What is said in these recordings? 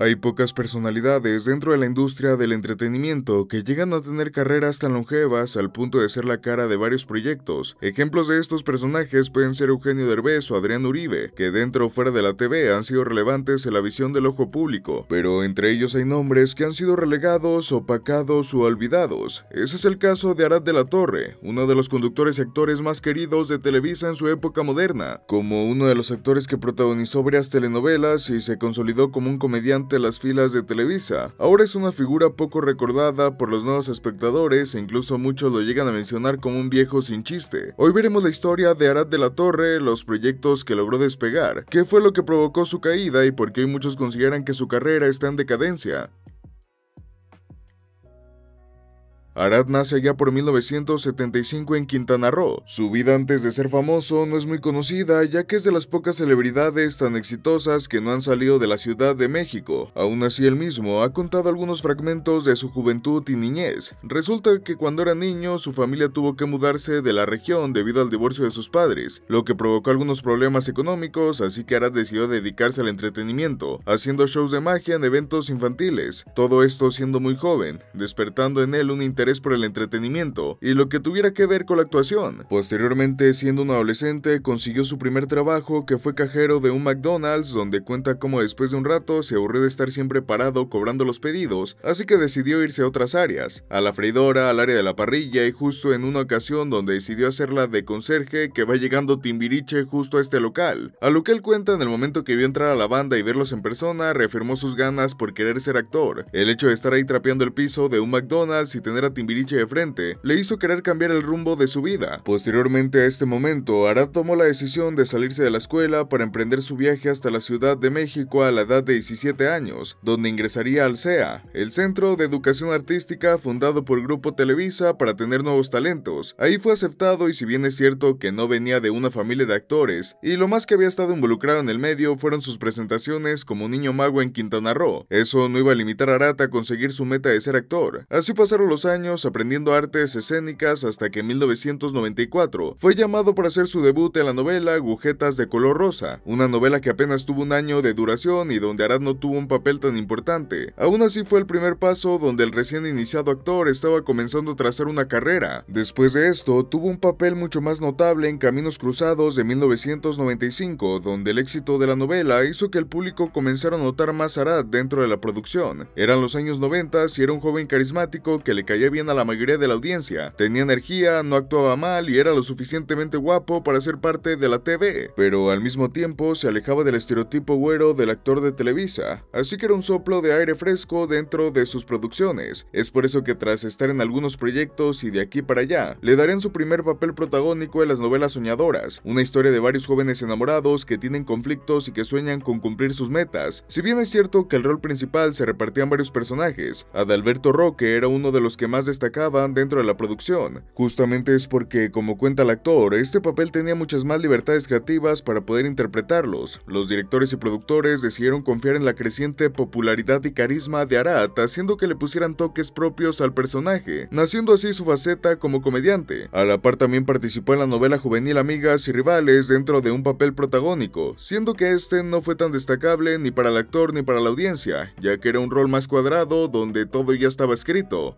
Hay pocas personalidades dentro de la industria del entretenimiento que llegan a tener carreras tan longevas al punto de ser la cara de varios proyectos. Ejemplos de estos personajes pueden ser Eugenio Derbez o Adrián Uribe, que dentro o fuera de la TV han sido relevantes en la visión del ojo público, pero entre ellos hay nombres que han sido relegados, opacados o olvidados. Ese es el caso de Arad de la Torre, uno de los conductores y actores más queridos de Televisa en su época moderna, como uno de los actores que protagonizó varias telenovelas y se consolidó como un comediante las filas de Televisa. Ahora es una figura poco recordada por los nuevos espectadores e incluso muchos lo llegan a mencionar como un viejo sin chiste. Hoy veremos la historia de Arad de la Torre, los proyectos que logró despegar, qué fue lo que provocó su caída y por qué hoy muchos consideran que su carrera está en decadencia, Arad nace allá por 1975 en Quintana Roo. Su vida antes de ser famoso no es muy conocida, ya que es de las pocas celebridades tan exitosas que no han salido de la Ciudad de México. Aún así, él mismo ha contado algunos fragmentos de su juventud y niñez. Resulta que cuando era niño, su familia tuvo que mudarse de la región debido al divorcio de sus padres, lo que provocó algunos problemas económicos, así que Arad decidió dedicarse al entretenimiento, haciendo shows de magia en eventos infantiles. Todo esto siendo muy joven, despertando en él un interés por el entretenimiento y lo que tuviera que ver con la actuación. Posteriormente, siendo un adolescente, consiguió su primer trabajo que fue cajero de un McDonald's donde cuenta cómo después de un rato se aburrió de estar siempre parado cobrando los pedidos, así que decidió irse a otras áreas, a la freidora, al área de la parrilla y justo en una ocasión donde decidió hacerla de conserje que va llegando Timbiriche justo a este local. A lo que él cuenta en el momento que vio entrar a la banda y verlos en persona, reafirmó sus ganas por querer ser actor. El hecho de estar ahí trapeando el piso de un McDonald's y tener a Timbiriche de frente, le hizo querer cambiar el rumbo de su vida. Posteriormente a este momento, Arat tomó la decisión de salirse de la escuela para emprender su viaje hasta la Ciudad de México a la edad de 17 años, donde ingresaría al CEA, el Centro de Educación Artística fundado por Grupo Televisa para tener nuevos talentos. Ahí fue aceptado y si bien es cierto que no venía de una familia de actores, y lo más que había estado involucrado en el medio fueron sus presentaciones como niño mago en Quintana Roo. Eso no iba a limitar a Arat a conseguir su meta de ser actor. Así pasaron los años aprendiendo artes escénicas hasta que en 1994 fue llamado para hacer su debut en la novela Agujetas de color rosa, una novela que apenas tuvo un año de duración y donde Arad no tuvo un papel tan importante. Aún así fue el primer paso donde el recién iniciado actor estaba comenzando a trazar una carrera. Después de esto, tuvo un papel mucho más notable en Caminos Cruzados de 1995, donde el éxito de la novela hizo que el público comenzara a notar más a Arad dentro de la producción. Eran los años 90 y era un joven carismático que le caía bien a la mayoría de la audiencia. Tenía energía, no actuaba mal y era lo suficientemente guapo para ser parte de la TV, pero al mismo tiempo se alejaba del estereotipo güero del actor de Televisa, así que era un soplo de aire fresco dentro de sus producciones. Es por eso que tras estar en algunos proyectos y de aquí para allá, le darían su primer papel protagónico en las novelas soñadoras, una historia de varios jóvenes enamorados que tienen conflictos y que sueñan con cumplir sus metas. Si bien es cierto que el rol principal se repartían varios personajes, Adalberto Roque era uno de los que más destacaban dentro de la producción. Justamente es porque, como cuenta el actor, este papel tenía muchas más libertades creativas para poder interpretarlos. Los directores y productores decidieron confiar en la creciente popularidad y carisma de Arat, haciendo que le pusieran toques propios al personaje, naciendo así su faceta como comediante. A la par también participó en la novela juvenil Amigas y Rivales dentro de un papel protagónico, siendo que este no fue tan destacable ni para el actor ni para la audiencia, ya que era un rol más cuadrado donde todo ya estaba escrito.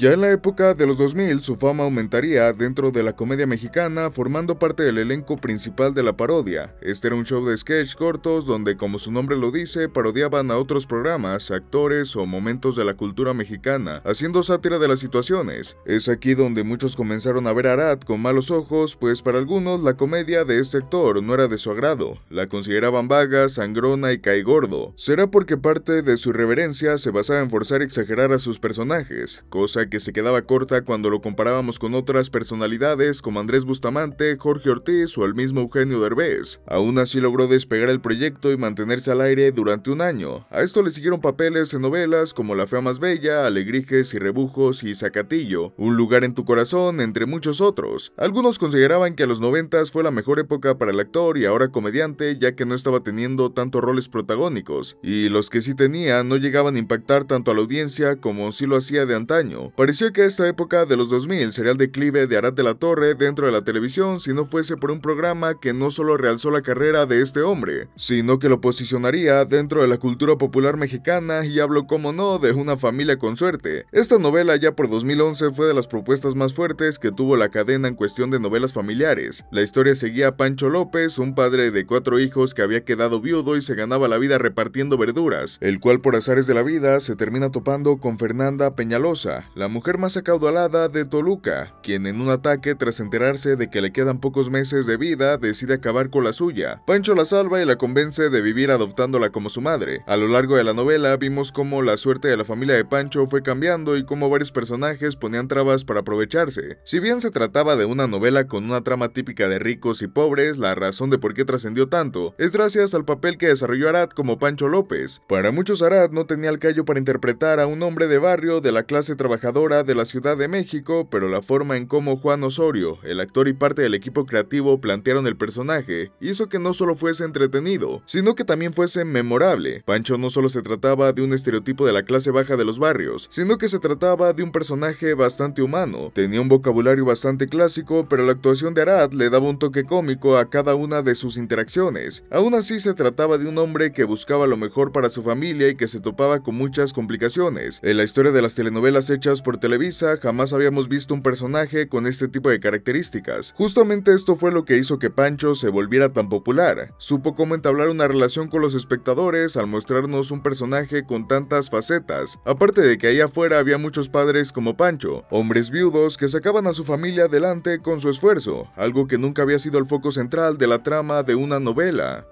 Ya en la época de los 2000, su fama aumentaría dentro de la comedia mexicana, formando parte del elenco principal de la parodia. Este era un show de sketch cortos donde, como su nombre lo dice, parodiaban a otros programas, actores o momentos de la cultura mexicana, haciendo sátira de las situaciones. Es aquí donde muchos comenzaron a ver a Arad con malos ojos, pues para algunos la comedia de este actor no era de su agrado. La consideraban vaga, sangrona y caigordo. Será porque parte de su irreverencia se basaba en forzar y exagerar a sus personajes, cosa que se quedaba corta cuando lo comparábamos con otras personalidades como Andrés Bustamante, Jorge Ortiz o el mismo Eugenio Derbez. Aún así logró despegar el proyecto y mantenerse al aire durante un año. A esto le siguieron papeles en novelas como La Fea Más Bella, Alegrijes y Rebujos y Zacatillo, Un Lugar en tu Corazón, entre muchos otros. Algunos consideraban que a los 90 fue la mejor época para el actor y ahora comediante ya que no estaba teniendo tantos roles protagónicos, y los que sí tenía no llegaban a impactar tanto a la audiencia como sí lo hacía de antaño. Pareció que esta época de los 2000 sería el declive de Arad de la Torre dentro de la televisión si no fuese por un programa que no solo realzó la carrera de este hombre, sino que lo posicionaría dentro de la cultura popular mexicana y hablo como no, de una familia con suerte. Esta novela ya por 2011 fue de las propuestas más fuertes que tuvo la cadena en cuestión de novelas familiares. La historia seguía a Pancho López, un padre de cuatro hijos que había quedado viudo y se ganaba la vida repartiendo verduras, el cual por azares de la vida se termina topando con Fernanda Peñalosa, la mujer más acaudalada de Toluca, quien en un ataque tras enterarse de que le quedan pocos meses de vida decide acabar con la suya. Pancho la salva y la convence de vivir adoptándola como su madre. A lo largo de la novela vimos cómo la suerte de la familia de Pancho fue cambiando y cómo varios personajes ponían trabas para aprovecharse. Si bien se trataba de una novela con una trama típica de ricos y pobres, la razón de por qué trascendió tanto es gracias al papel que desarrolló Arad como Pancho López. Para muchos Arad no tenía el callo para interpretar a un hombre de barrio de la clase trabajadora de la Ciudad de México, pero la forma en cómo Juan Osorio, el actor y parte del equipo creativo plantearon el personaje, hizo que no solo fuese entretenido, sino que también fuese memorable. Pancho no solo se trataba de un estereotipo de la clase baja de los barrios, sino que se trataba de un personaje bastante humano. Tenía un vocabulario bastante clásico, pero la actuación de Arad le daba un toque cómico a cada una de sus interacciones. Aún así se trataba de un hombre que buscaba lo mejor para su familia y que se topaba con muchas complicaciones. En la historia de las telenovelas hechas por Televisa, jamás habíamos visto un personaje con este tipo de características. Justamente esto fue lo que hizo que Pancho se volviera tan popular. Supo cómo entablar una relación con los espectadores al mostrarnos un personaje con tantas facetas, aparte de que ahí afuera había muchos padres como Pancho, hombres viudos que sacaban a su familia adelante con su esfuerzo, algo que nunca había sido el foco central de la trama de una novela.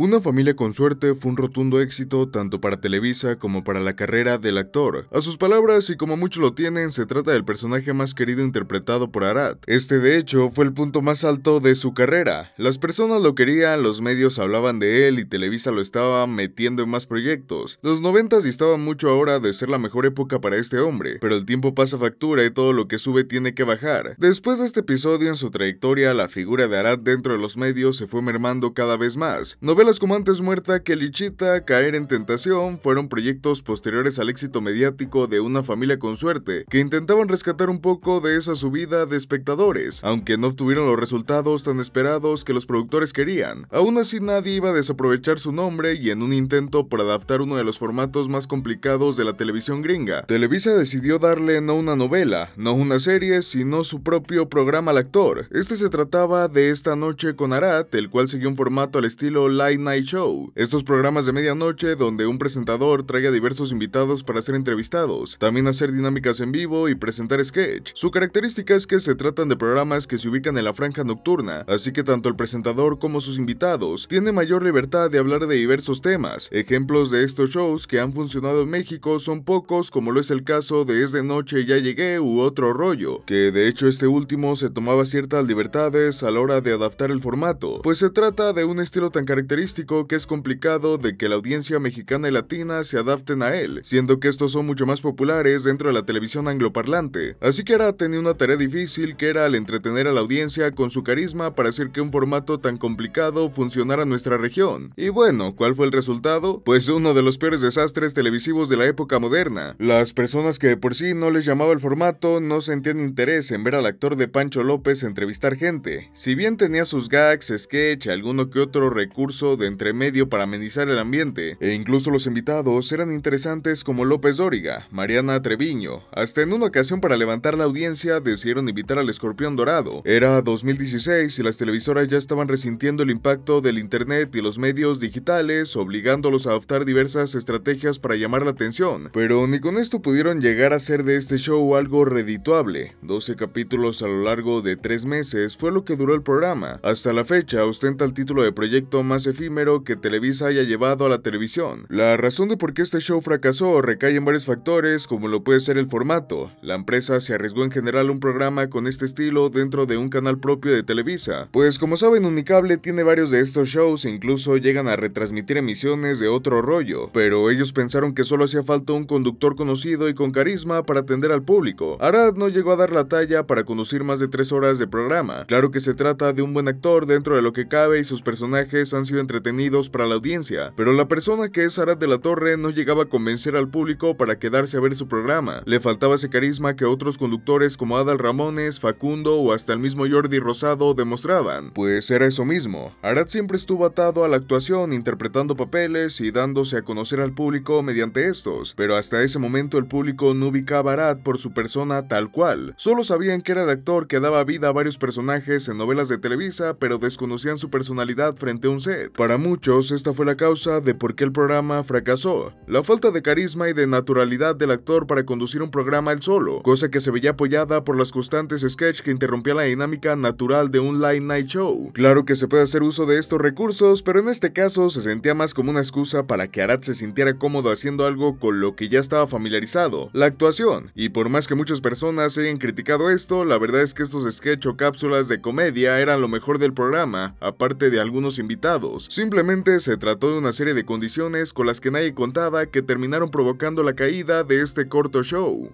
Una familia con suerte fue un rotundo éxito tanto para Televisa como para la carrera del actor. A sus palabras, y como muchos lo tienen, se trata del personaje más querido interpretado por Arad. Este de hecho fue el punto más alto de su carrera. Las personas lo querían, los medios hablaban de él y Televisa lo estaba metiendo en más proyectos. Los noventas distaban mucho ahora de ser la mejor época para este hombre, pero el tiempo pasa factura y todo lo que sube tiene que bajar. Después de este episodio en su trayectoria, la figura de Arad dentro de los medios se fue mermando cada vez más las como Muerta, que Lichita, Caer en Tentación fueron proyectos posteriores al éxito mediático de Una Familia con Suerte, que intentaban rescatar un poco de esa subida de espectadores, aunque no obtuvieron los resultados tan esperados que los productores querían. Aún así nadie iba a desaprovechar su nombre y en un intento por adaptar uno de los formatos más complicados de la televisión gringa, Televisa decidió darle no una novela, no una serie, sino su propio programa al actor. Este se trataba de Esta Noche con Arat, el cual siguió un formato al estilo light Night Show, estos programas de medianoche donde un presentador trae a diversos invitados para ser entrevistados, también hacer dinámicas en vivo y presentar sketch. Su característica es que se tratan de programas que se ubican en la franja nocturna, así que tanto el presentador como sus invitados tienen mayor libertad de hablar de diversos temas. Ejemplos de estos shows que han funcionado en México son pocos, como lo es el caso de Es de Noche Ya Llegué u Otro Rollo, que de hecho este último se tomaba ciertas libertades a la hora de adaptar el formato, pues se trata de un estilo tan característico que es complicado de que la audiencia mexicana y latina se adapten a él, siendo que estos son mucho más populares dentro de la televisión angloparlante. Así que era tenía una tarea difícil que era al entretener a la audiencia con su carisma para hacer que un formato tan complicado funcionara en nuestra región. Y bueno, ¿cuál fue el resultado? Pues uno de los peores desastres televisivos de la época moderna. Las personas que de por sí no les llamaba el formato no sentían interés en ver al actor de Pancho López entrevistar gente. Si bien tenía sus gags, sketch, alguno que otro recurso de entremedio para amenizar el ambiente, e incluso los invitados eran interesantes como López Dóriga, Mariana Treviño, hasta en una ocasión para levantar la audiencia decidieron invitar al escorpión dorado. Era 2016 y las televisoras ya estaban resintiendo el impacto del internet y los medios digitales, obligándolos a adoptar diversas estrategias para llamar la atención, pero ni con esto pudieron llegar a hacer de este show algo redituable. 12 capítulos a lo largo de tres meses fue lo que duró el programa. Hasta la fecha ostenta el título de proyecto más efímero que Televisa haya llevado a la televisión. La razón de por qué este show fracasó recae en varios factores, como lo puede ser el formato. La empresa se arriesgó en general un programa con este estilo dentro de un canal propio de Televisa, pues como saben Unicable tiene varios de estos shows e incluso llegan a retransmitir emisiones de otro rollo, pero ellos pensaron que solo hacía falta un conductor conocido y con carisma para atender al público. Arad no llegó a dar la talla para conducir más de tres horas de programa. Claro que se trata de un buen actor dentro de lo que cabe y sus personajes han sido entretenidos para la audiencia, pero la persona que es Arad de la Torre no llegaba a convencer al público para quedarse a ver su programa. Le faltaba ese carisma que otros conductores como Adal Ramones, Facundo o hasta el mismo Jordi Rosado demostraban. Pues era eso mismo. Arad siempre estuvo atado a la actuación, interpretando papeles y dándose a conocer al público mediante estos, pero hasta ese momento el público no ubicaba a Arad por su persona tal cual. Solo sabían que era el actor que daba vida a varios personajes en novelas de Televisa, pero desconocían su personalidad frente a un set. Para muchos, esta fue la causa de por qué el programa fracasó, la falta de carisma y de naturalidad del actor para conducir un programa él solo, cosa que se veía apoyada por las constantes sketch que interrumpían la dinámica natural de un late night show. Claro que se puede hacer uso de estos recursos, pero en este caso se sentía más como una excusa para que Arad se sintiera cómodo haciendo algo con lo que ya estaba familiarizado, la actuación, y por más que muchas personas hayan criticado esto, la verdad es que estos sketch o cápsulas de comedia eran lo mejor del programa, aparte de algunos invitados. Simplemente se trató de una serie de condiciones con las que nadie contaba que terminaron provocando la caída de este corto show.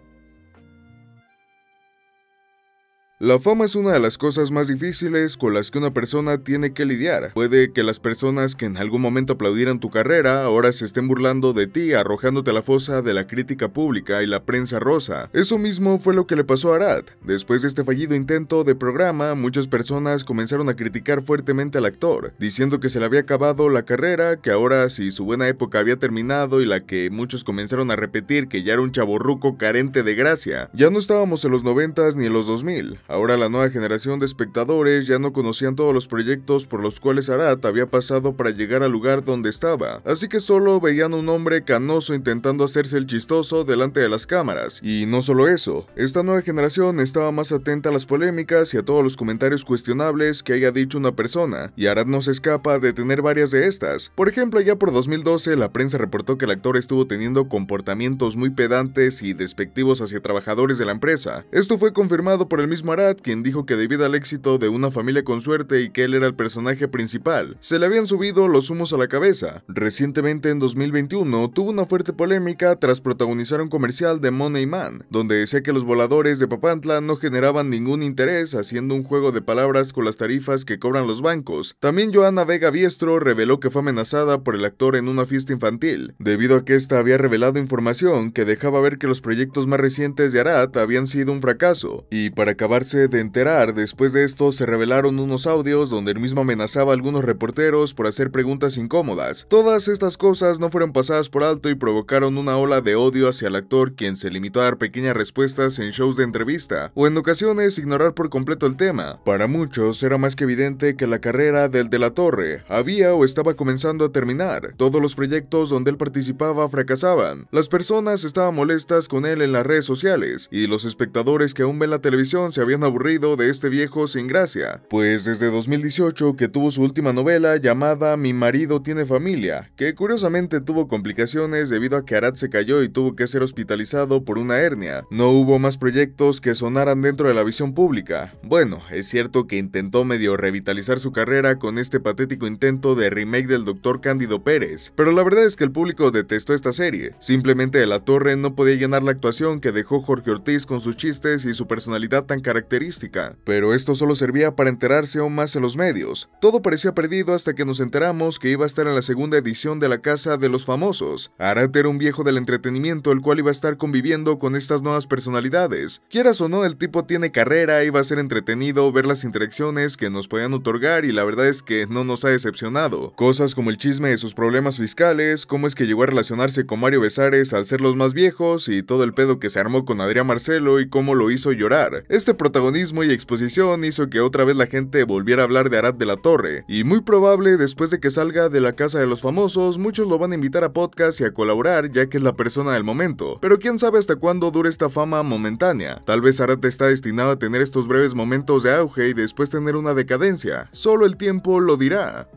La fama es una de las cosas más difíciles con las que una persona tiene que lidiar. Puede que las personas que en algún momento aplaudieran tu carrera ahora se estén burlando de ti, arrojándote a la fosa de la crítica pública y la prensa rosa. Eso mismo fue lo que le pasó a Arad. Después de este fallido intento de programa, muchas personas comenzaron a criticar fuertemente al actor, diciendo que se le había acabado la carrera, que ahora si su buena época había terminado y la que muchos comenzaron a repetir que ya era un chaborruco carente de gracia. Ya no estábamos en los 90 ni en los 2000. Ahora la nueva generación de espectadores ya no conocían todos los proyectos por los cuales Arat había pasado para llegar al lugar donde estaba, así que solo veían un hombre canoso intentando hacerse el chistoso delante de las cámaras. Y no solo eso, esta nueva generación estaba más atenta a las polémicas y a todos los comentarios cuestionables que haya dicho una persona, y Arad no se escapa de tener varias de estas. Por ejemplo, ya por 2012 la prensa reportó que el actor estuvo teniendo comportamientos muy pedantes y despectivos hacia trabajadores de la empresa. Esto fue confirmado por el mismo Arad quien dijo que debido al éxito de una familia con suerte y que él era el personaje principal, se le habían subido los humos a la cabeza. Recientemente en 2021 tuvo una fuerte polémica tras protagonizar un comercial de Money Man, donde decía que los voladores de Papantla no generaban ningún interés haciendo un juego de palabras con las tarifas que cobran los bancos. También Joana Vega Biestro reveló que fue amenazada por el actor en una fiesta infantil, debido a que esta había revelado información que dejaba ver que los proyectos más recientes de Arat habían sido un fracaso, y para acabar de enterar. Después de esto se revelaron unos audios donde él mismo amenazaba a algunos reporteros por hacer preguntas incómodas. Todas estas cosas no fueron pasadas por alto y provocaron una ola de odio hacia el actor quien se limitó a dar pequeñas respuestas en shows de entrevista o en ocasiones ignorar por completo el tema. Para muchos era más que evidente que la carrera del de la Torre había o estaba comenzando a terminar. Todos los proyectos donde él participaba fracasaban. Las personas estaban molestas con él en las redes sociales y los espectadores que aún ven la televisión se habían aburrido de este viejo sin gracia, pues desde 2018 que tuvo su última novela llamada Mi marido tiene familia, que curiosamente tuvo complicaciones debido a que Arad se cayó y tuvo que ser hospitalizado por una hernia. No hubo más proyectos que sonaran dentro de la visión pública. Bueno, es cierto que intentó medio revitalizar su carrera con este patético intento de remake del Dr. Cándido Pérez, pero la verdad es que el público detestó esta serie. Simplemente la torre no podía llenar la actuación que dejó Jorge Ortiz con sus chistes y su personalidad tan característica característica, pero esto solo servía para enterarse aún más en los medios. Todo parecía perdido hasta que nos enteramos que iba a estar en la segunda edición de la Casa de los Famosos. Arat era un viejo del entretenimiento el cual iba a estar conviviendo con estas nuevas personalidades. Quieras o no, el tipo tiene carrera, iba a ser entretenido ver las interacciones que nos podían otorgar y la verdad es que no nos ha decepcionado. Cosas como el chisme de sus problemas fiscales, cómo es que llegó a relacionarse con Mario Besares al ser los más viejos y todo el pedo que se armó con Adrián Marcelo y cómo lo hizo llorar. Este protagonismo y exposición hizo que otra vez la gente volviera a hablar de Arad de la Torre, y muy probable después de que salga de la casa de los famosos, muchos lo van a invitar a podcast y a colaborar ya que es la persona del momento, pero quién sabe hasta cuándo dure esta fama momentánea. Tal vez Arad está destinado a tener estos breves momentos de auge y después tener una decadencia, solo el tiempo lo dirá.